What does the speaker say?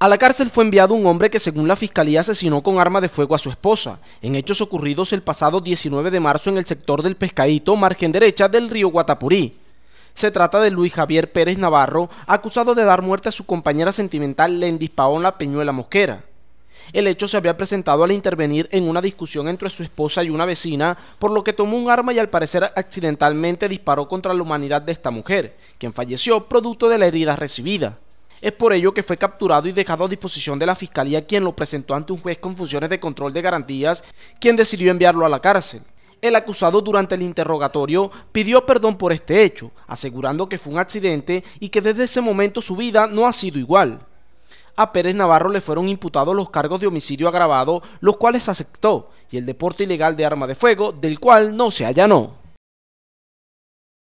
A la cárcel fue enviado un hombre que según la fiscalía asesinó con arma de fuego a su esposa, en hechos ocurridos el pasado 19 de marzo en el sector del Pescadito, margen derecha del río Guatapurí. Se trata de Luis Javier Pérez Navarro, acusado de dar muerte a su compañera sentimental Lendis Paola Peñuela Mosquera. El hecho se había presentado al intervenir en una discusión entre su esposa y una vecina, por lo que tomó un arma y al parecer accidentalmente disparó contra la humanidad de esta mujer, quien falleció producto de la herida recibida. Es por ello que fue capturado y dejado a disposición de la Fiscalía quien lo presentó ante un juez con funciones de control de garantías, quien decidió enviarlo a la cárcel. El acusado durante el interrogatorio pidió perdón por este hecho, asegurando que fue un accidente y que desde ese momento su vida no ha sido igual. A Pérez Navarro le fueron imputados los cargos de homicidio agravado, los cuales aceptó, y el deporte ilegal de arma de fuego, del cual no se allanó.